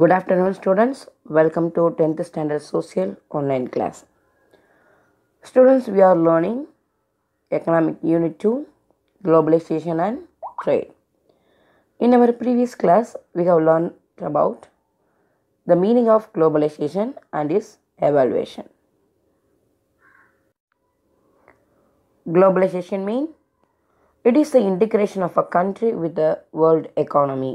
Good afternoon, students. Welcome to 10th Standard Social Online class. Students, we are learning Economic Unit 2 Globalization and Trade. In our previous class, we have learned about the meaning of globalization and its evaluation. Globalization means it is the integration of a country with the world economy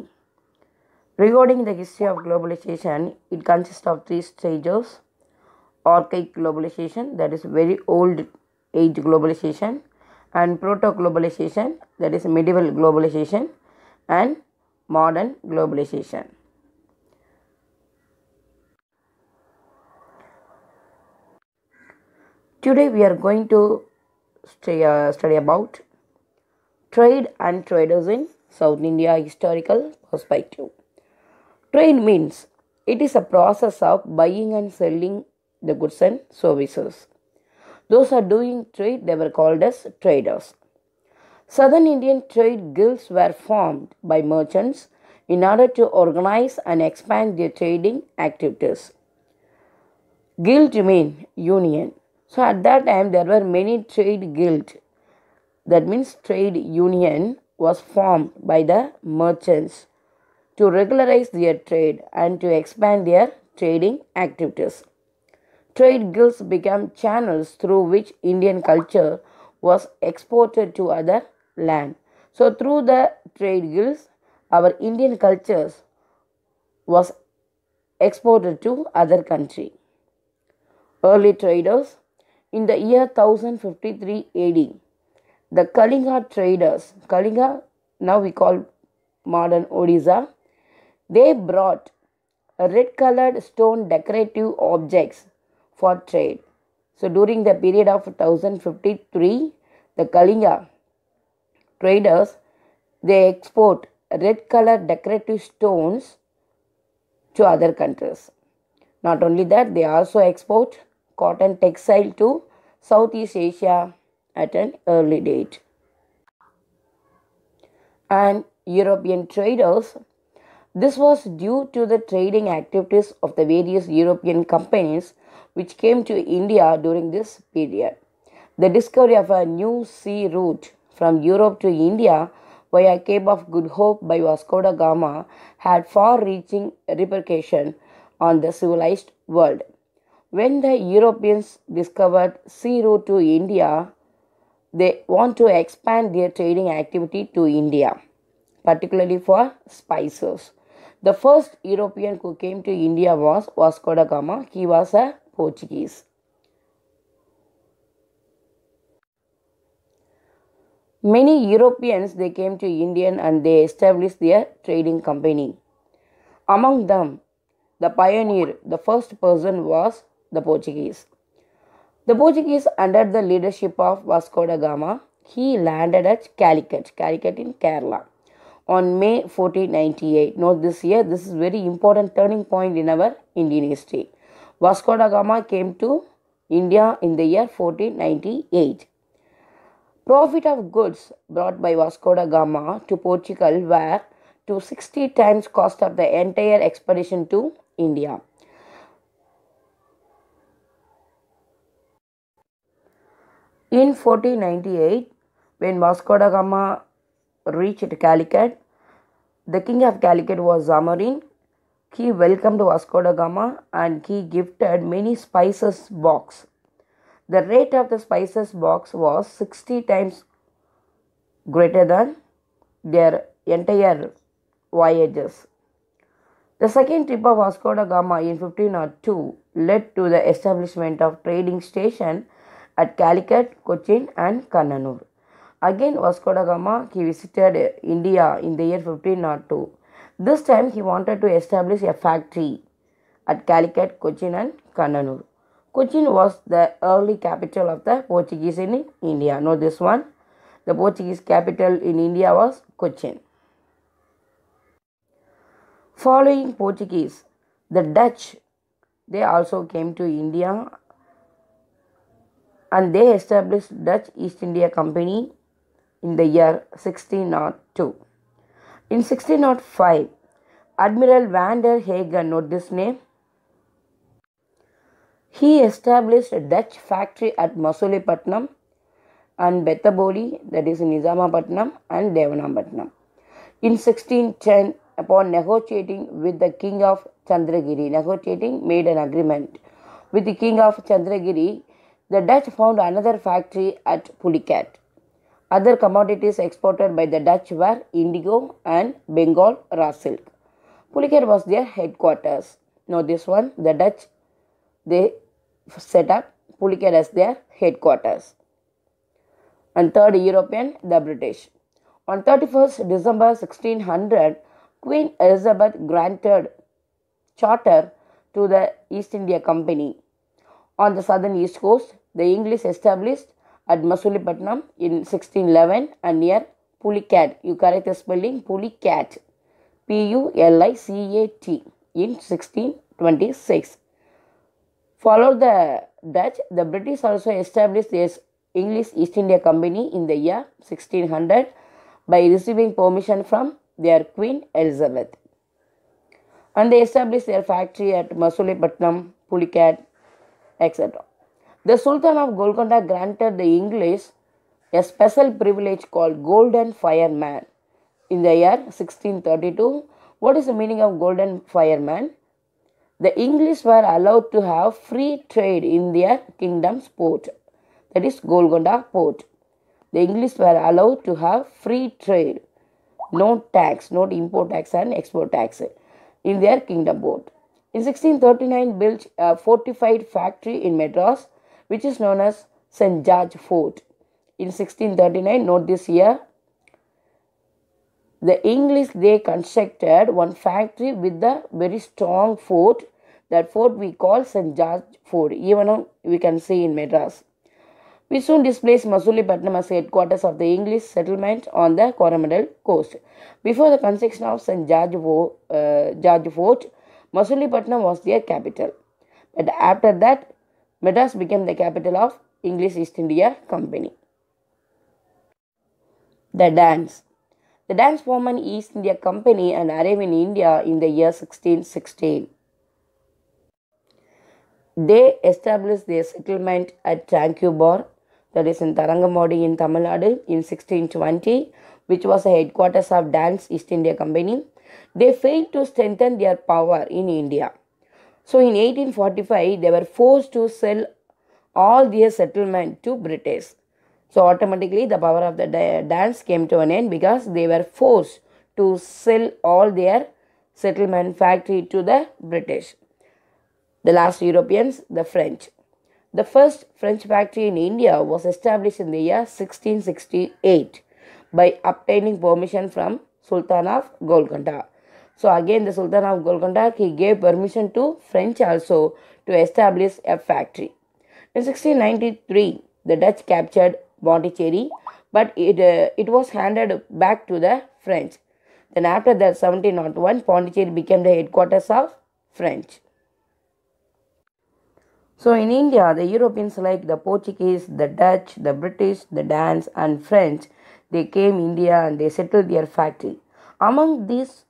Regarding the history of globalization, it consists of three stages archaic globalization, that is very old age globalization, and proto globalization, that is medieval globalization, and modern globalization. Today, we are going to study, uh, study about trade and traders in South India historical perspective. Trade means it is a process of buying and selling the goods and services. Those are doing trade, they were called as traders. Southern Indian trade guilds were formed by merchants in order to organize and expand their trading activities. Guild means union. So at that time there were many trade guild. That means trade union was formed by the merchants to regularize their trade and to expand their trading activities. Trade guilds became channels through which Indian culture was exported to other land. So through the trade guilds, our Indian cultures was exported to other country. Early traders in the year 1053 AD, the Kalinga traders, Kalinga now we call modern Odisha, they brought red colored stone decorative objects for trade. So during the period of 1053, the Kalinga traders they export red colored decorative stones to other countries. Not only that, they also export cotton textile to Southeast Asia at an early date. And European traders this was due to the trading activities of the various European companies which came to India during this period. The discovery of a new sea route from Europe to India via Cape of Good Hope by Vasco da Gama had far reaching repercussion on the civilized world. When the Europeans discovered sea route to India, they want to expand their trading activity to India, particularly for spices. The first European who came to India was Vasco da Gama. He was a Portuguese. Many Europeans they came to India and they established their trading company. Among them, the pioneer, the first person was the Portuguese. The Portuguese, under the leadership of Vasco da Gama, he landed at Calicut, Calicut in Kerala on May 1498. Note this year, this is very important turning point in our Indian history. Vasco da Gama came to India in the year 1498. Profit of goods brought by Vasco da Gama to Portugal were to 60 times cost of the entire expedition to India. In 1498, when Vasco da Gama reached Calicut, the king of Calicut was Zamorin. He welcomed Vasco da Gama and he gifted many spices box. The rate of the spices box was 60 times greater than their entire voyages. The second trip of Vasco da Gama in 1502 led to the establishment of trading station at Calicut, Cochin and Kannanur. Again, Vasco da Gama he visited India in the year 1502. This time he wanted to establish a factory at Calicut, Cochin, and Kannanur. Cochin was the early capital of the Portuguese in India. Know this one? The Portuguese capital in India was Cochin. Following Portuguese, the Dutch they also came to India and they established Dutch East India Company in the year 1602. In 1605, Admiral van der Hagen, note this name, he established a Dutch factory at Masulipatnam and Bethaboli, that is Nizamapatnam and Devanapatnam. In 1610, upon negotiating with the king of Chandragiri, negotiating made an agreement with the king of Chandragiri, the Dutch found another factory at Pulicat. Other commodities exported by the Dutch were indigo and Bengal raw silk. Puliker was their headquarters. Now this one, the Dutch, they set up Puliker as their headquarters. And third European, the British. On 31st December 1600, Queen Elizabeth granted charter to the East India Company. On the southern east coast, the English established at Masulipatnam in 1611 and near Pulicat. You correct the spelling Pulicat. P U L I C A T in 1626. Follow the Dutch, the British also established their English East India Company in the year 1600 by receiving permission from their Queen Elizabeth. And they established their factory at Masulipatnam, Pulicat, etc. The Sultan of Golconda granted the English a special privilege called Golden Fireman in the year 1632. What is the meaning of Golden Fireman? The English were allowed to have free trade in their kingdom's port, that is Golconda port. The English were allowed to have free trade, no tax, no import tax and export tax in their kingdom port. In 1639, built a fortified factory in Madras which is known as St. George Fort. In 1639, not this year, the English they constructed one factory with a very strong fort. That fort we call St. George Fort, even we can see in Madras. We soon displaced Masulipatnam as headquarters of the English settlement on the Coromandel coast. Before the construction of St. George, uh, George Fort, Masulipatnam was their capital. But after that, Madras became the capital of English East India Company. The dance. The dance formed East India Company and arrived in India in the year 1616. They established their settlement at Tranquebar, that is in Tarangamodi in Tamil Nadu, in 1620, which was the headquarters of Dance East India Company. They failed to strengthen their power in India. So in 1845, they were forced to sell all their settlement to British. So automatically the power of the dance came to an end because they were forced to sell all their settlement factory to the British. The last Europeans, the French. The first French factory in India was established in the year 1668 by obtaining permission from Sultan of Golconda. So again the Sultan of Golconda he gave permission to French also to establish a factory. In 1693 the Dutch captured Pondicherry but it, uh, it was handed back to the French. Then after that 1701 Pondicherry became the headquarters of French. So in India, the Europeans like the Portuguese, the Dutch, the British, the Danes and French, they came India and they settled their factory. Among these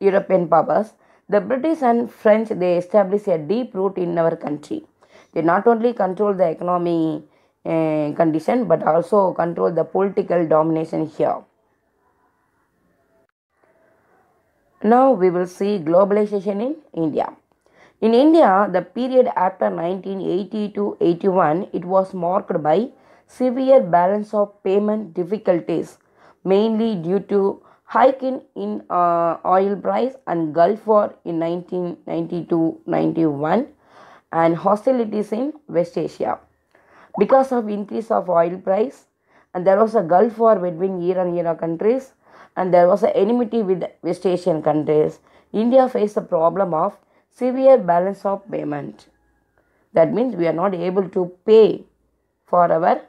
European powers, the British and French they established a deep root in our country. They not only control the economy uh, condition but also control the political domination here. Now we will see globalization in India. In India, the period after 1980 to 81, it was marked by severe balance of payment difficulties, mainly due to hiking in uh, oil price and Gulf War in 1992-91 and hostilities in West Asia. Because of increase of oil price and there was a Gulf War between Iran and Iraq countries and there was an enmity with West Asian countries, India faced the problem of severe balance of payment. That means we are not able to pay for our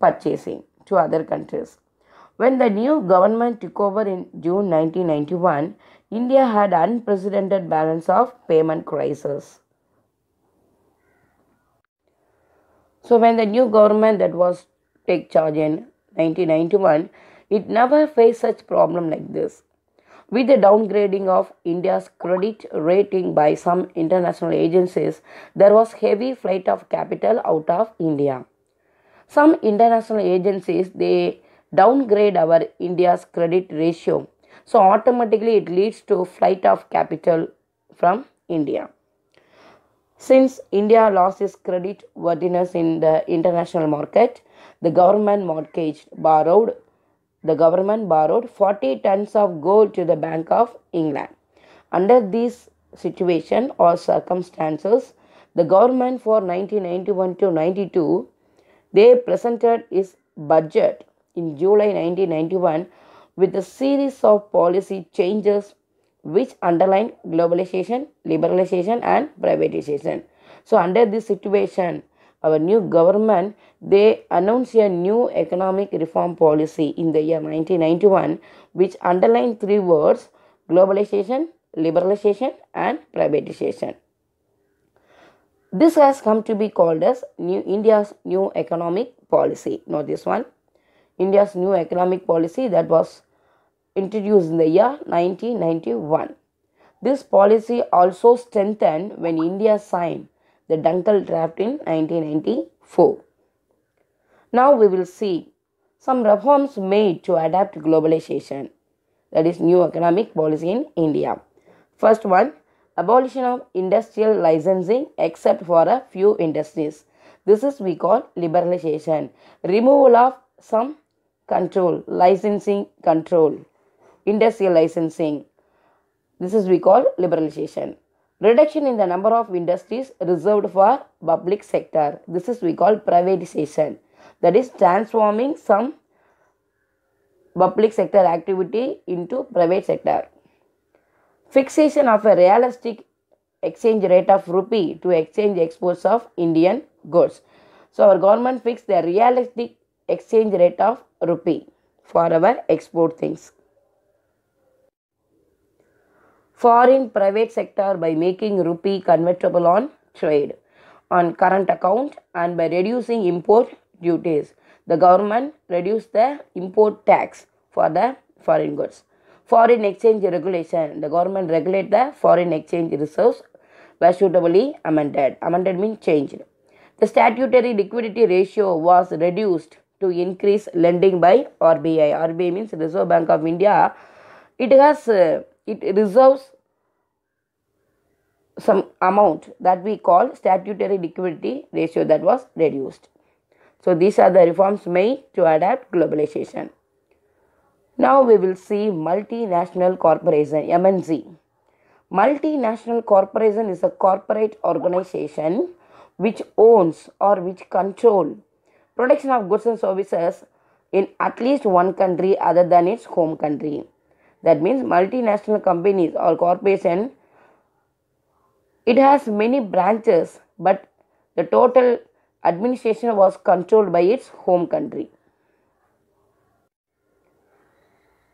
purchasing to other countries. When the new government took over in June 1991, India had unprecedented balance of payment crisis. So when the new government that was take charge in 1991, it never faced such problem like this. With the downgrading of India's credit rating by some international agencies, there was heavy flight of capital out of India. Some international agencies they downgrade our India's credit ratio. So automatically it leads to flight of capital from India. Since India lost its credit worthiness in the international market, the government mortgaged borrowed the government borrowed 40 tons of gold to the Bank of England. Under this situation or circumstances, the government for 1991 to 92 they presented its budget in July 1991 with a series of policy changes which underlined globalization, liberalization, and privatization. So, under this situation, our new government they announced a new economic reform policy in the year 1991 which underlined three words globalization liberalization and privatization this has come to be called as new india's new economic policy not this one India's new economic policy that was introduced in the year 1991. This policy also strengthened when India signed the Dunkel Draft in 1994. Now we will see some reforms made to adapt to globalization, that is, new economic policy in India. First one, abolition of industrial licensing except for a few industries. This is we call liberalization, removal of some control, licensing control, industrial licensing. This is we call liberalization. Reduction in the number of industries reserved for public sector. This is we call privatization. That is transforming some public sector activity into private sector. Fixation of a realistic exchange rate of rupee to exchange exports of Indian goods. So our government fixed the realistic exchange rate of rupee for our export things. Foreign private sector by making rupee convertible on trade, on current account and by reducing import duties. The government reduced the import tax for the foreign goods. Foreign exchange regulation. The government regulate the foreign exchange reserves were suitably amended. Amended means changed. The statutory liquidity ratio was reduced to increase lending by RBI. RBI means Reserve Bank of India. It has uh, it reserves some amount that we call statutory liquidity ratio that was reduced. So these are the reforms made to adapt globalization. Now we will see multinational corporation MNC. Multinational corporation is a corporate organization which owns or which control Production of goods and services in at least one country other than its home country. That means multinational companies or corporation. It has many branches, but the total administration was controlled by its home country.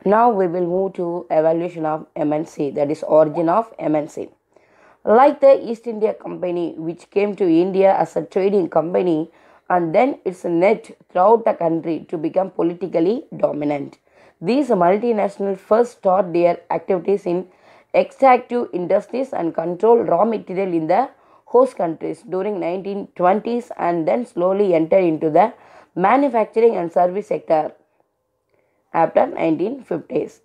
Now we will move to evaluation of MNC, that is origin of MNC. Like the East India Company, which came to India as a trading company, and then its net throughout the country to become politically dominant. These multinationals first start their activities in extractive industries and control raw material in the host countries during 1920s and then slowly enter into the manufacturing and service sector after 1950s.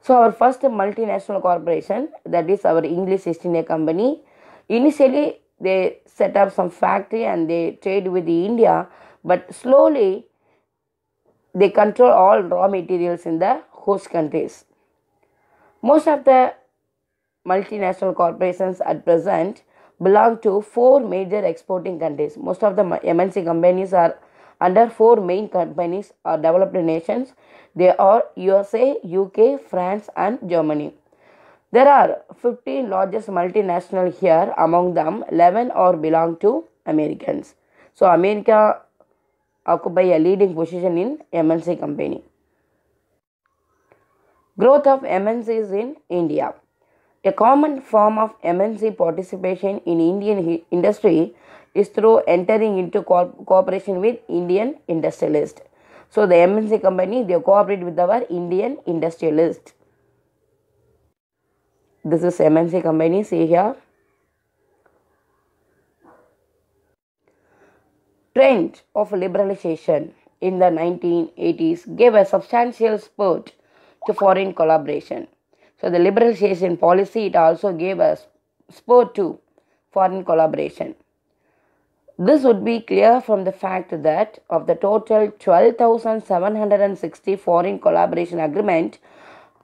So our first multinational corporation that is our English East India Company initially they set up some factory and they trade with the India, but slowly they control all raw materials in the host countries. Most of the multinational corporations at present belong to four major exporting countries. Most of the MNC companies are under four main companies or developed nations. They are USA, UK, France, and Germany. There are 15 largest multinational here, among them 11 or belong to Americans. So America occupy a leading position in MNC company. Growth of MNCs in India. A common form of MNC participation in Indian industry is through entering into co- cooperation with Indian industrialists. So the MNC company they cooperate with our Indian industrialists this is MNC company see here trend of liberalization in the 1980s gave a substantial spurt to foreign collaboration so the liberalization policy it also gave a spurt to foreign collaboration this would be clear from the fact that of the total 12,760 foreign collaboration agreement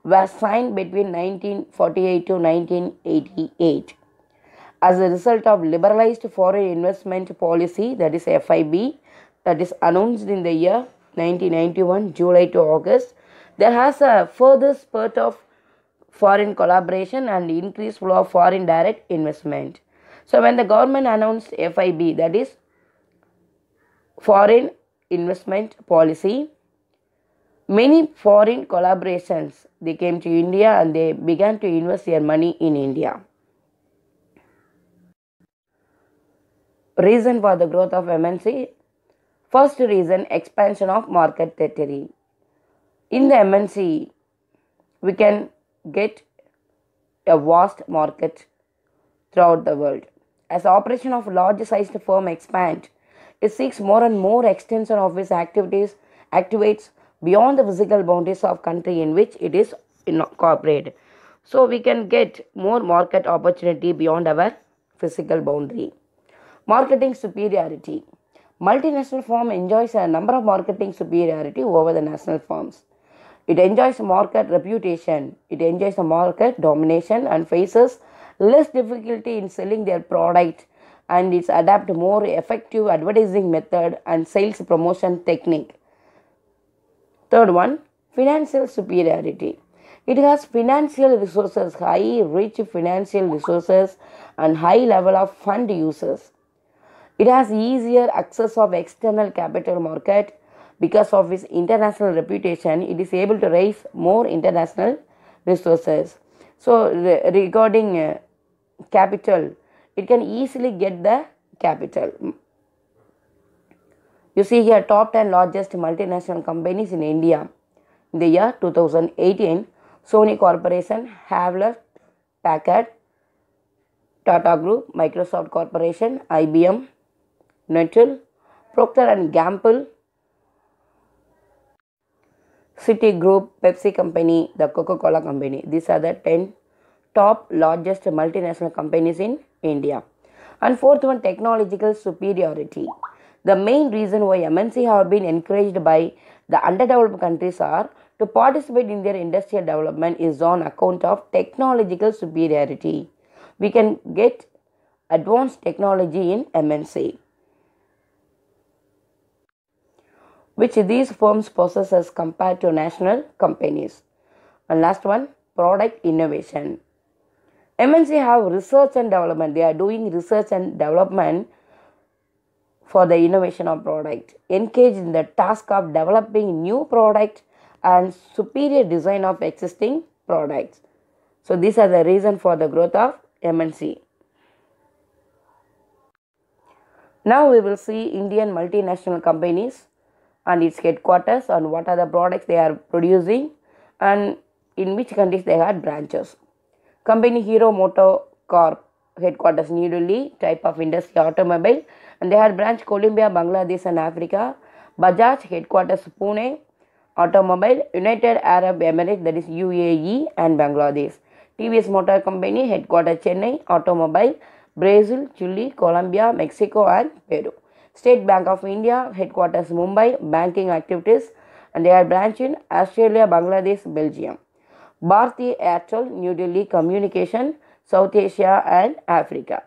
were signed between 1948 to 1988. As a result of liberalized foreign investment policy, that is FIB, that is announced in the year 1991, July to August, there has a further spurt of foreign collaboration and increased flow of foreign direct investment. So, when the government announced FIB, that is Foreign Investment Policy, many foreign collaborations. They came to India and they began to invest their money in India. Reason for the growth of MNC First reason expansion of market territory. In the MNC, we can get a vast market throughout the world. As operation of large sized firm expand, it seeks more and more extension of its activities, activates beyond the physical boundaries of country in which it is incorporated. So we can get more market opportunity beyond our physical boundary. Marketing superiority. Multinational firm enjoys a number of marketing superiority over the national firms. It enjoys market reputation, it enjoys market domination and faces less difficulty in selling their product and it's adapt more effective advertising method and sales promotion technique. Third one, financial superiority. It has financial resources, high, rich financial resources, and high level of fund users. It has easier access of external capital market because of its international reputation. It is able to raise more international resources. So re regarding uh, capital, it can easily get the capital. You see here top 10 largest multinational companies in India. In the year 2018, Sony Corporation, Havlett, Packard, Tata Group, Microsoft Corporation, IBM, Nuttall, Procter and Gamble, Citigroup, Pepsi Company, the Coca-Cola Company. These are the 10 top largest multinational companies in India. And fourth one, technological superiority. The main reason why MNC have been encouraged by the underdeveloped countries are to participate in their industrial development is on account of technological superiority. We can get advanced technology in MNC, which these firms possess as compared to national companies. And last one, product innovation. MNC have research and development. They are doing research and development for the innovation of product engage in the task of developing new product and superior design of existing products so these are the reason for the growth of mnc now we will see indian multinational companies and its headquarters and what are the products they are producing and in which countries they had branches company hero motor corp headquarters new delhi type of industry automobile and they had branch Colombia, Bangladesh and Africa. Bajaj headquarters Pune, Automobile, United Arab Emirates that is UAE and Bangladesh. TVS Motor Company headquarters Chennai, Automobile, Brazil, Chile, Colombia, Mexico and Peru. State Bank of India headquarters Mumbai, banking activities and they had branch in Australia, Bangladesh, Belgium. Bharti Airtel, New Delhi Communication, South Asia and Africa.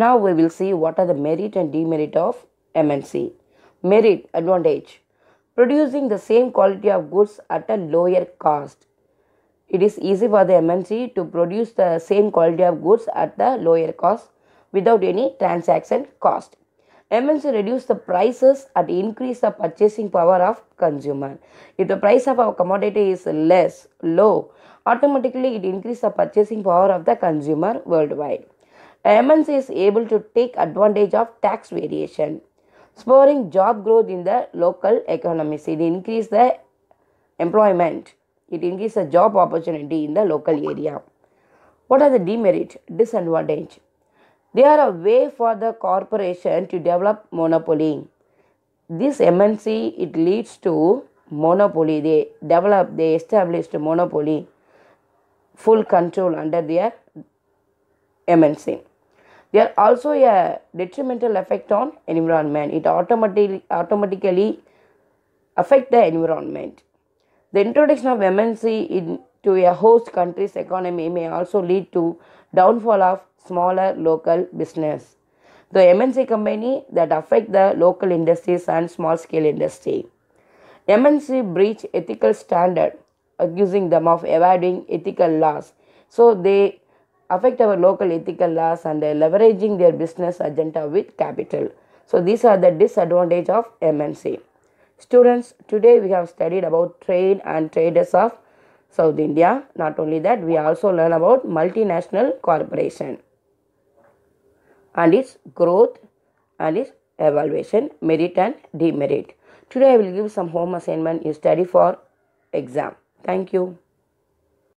Now we will see what are the merit and demerit of MNC. Merit advantage producing the same quality of goods at a lower cost. It is easy for the MNC to produce the same quality of goods at the lower cost without any transaction cost. MNC reduce the prices and increase the purchasing power of consumer. If the price of our commodity is less, low, automatically it increase the purchasing power of the consumer worldwide. MNC is able to take advantage of tax variation, spurring job growth in the local economies. It increase the employment. It increases the job opportunity in the local area. What are the demerit? Disadvantage. They are a way for the corporation to develop monopoly. This MNC it leads to monopoly. They develop, they established monopoly, full control under their MNC. They are also a detrimental effect on environment. It automatically automatically affect the environment. The introduction of MNC into a host country's economy may also lead to downfall of smaller local business. The MNC company that affect the local industries and small scale industry. MNC breach ethical standard accusing them of evading ethical laws. So they affect our local ethical laws and uh, leveraging their business agenda with capital. So these are the disadvantage of MNC. Students, today we have studied about trade and traders of South India. Not only that, we also learn about multinational corporation and its growth and its evaluation, merit and demerit. Today I will give some home assignment you study for exam. Thank you.